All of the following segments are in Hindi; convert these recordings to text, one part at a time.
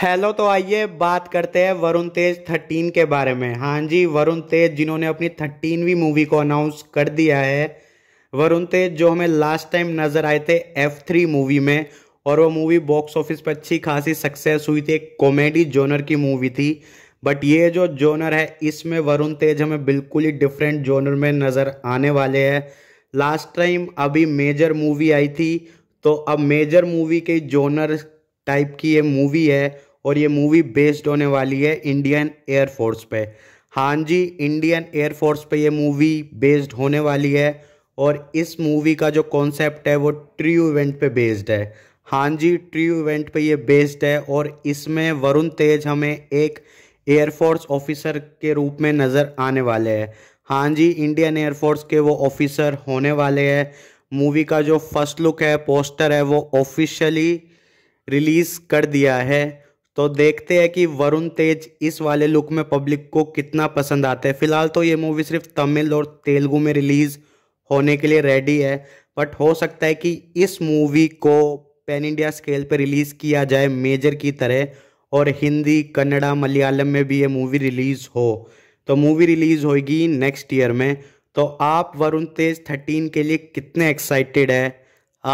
हेलो तो आइए बात करते हैं वरुण तेज थर्टीन के बारे में हाँ जी वरुण तेज जिन्होंने अपनी थर्टीनवीं मूवी को अनाउंस कर दिया है वरुण तेज जो हमें लास्ट टाइम नज़र आए थे एफ थ्री मूवी में और वो मूवी बॉक्स ऑफिस पर अच्छी खासी सक्सेस हुई थी एक कॉमेडी जोनर की मूवी थी बट ये जो जोनर है इसमें वरुण तेज हमें बिल्कुल ही डिफरेंट जोनर में नज़र आने वाले हैं लास्ट टाइम अभी मेजर मूवी आई थी तो अब मेजर मूवी के जोनर टाइप की ये मूवी है और ये मूवी बेस्ड होने वाली है इंडियन एयरफोर्स पे हाँ जी इंडियन एयरफोर्स पे ये मूवी बेस्ड होने वाली है और इस मूवी का जो कॉन्सेप्ट है वो ट्री इवेंट पे बेस्ड है हाँ जी ट्री इवेंट पे ये बेस्ड है और इसमें वरुण तेज हमें एक एयरफोर्स ऑफिसर के रूप में नज़र आने वाले हैं हाँ जी इंडियन एयरफोर्स के वो ऑफिसर होने वाले हैं मूवी का जो फर्स्ट लुक है पोस्टर है वो ऑफिशियली रिलीज़ कर दिया है तो देखते हैं कि वरुण तेज इस वाले लुक में पब्लिक को कितना पसंद आता है फिलहाल तो ये मूवी सिर्फ तमिल और तेलुगु में रिलीज होने के लिए रेडी है बट हो सकता है कि इस मूवी को पैन इंडिया स्केल पर रिलीज़ किया जाए मेजर की तरह और हिंदी कन्नड़ा मलयालम में भी ये मूवी रिलीज़ हो तो मूवी रिलीज़ होगी नेक्स्ट ईयर में तो आप वरुण तेज थर्टीन के लिए कितने एक्साइटेड है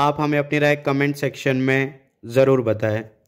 आप हमें अपनी राय कमेंट सेक्शन में ज़रूर बताएं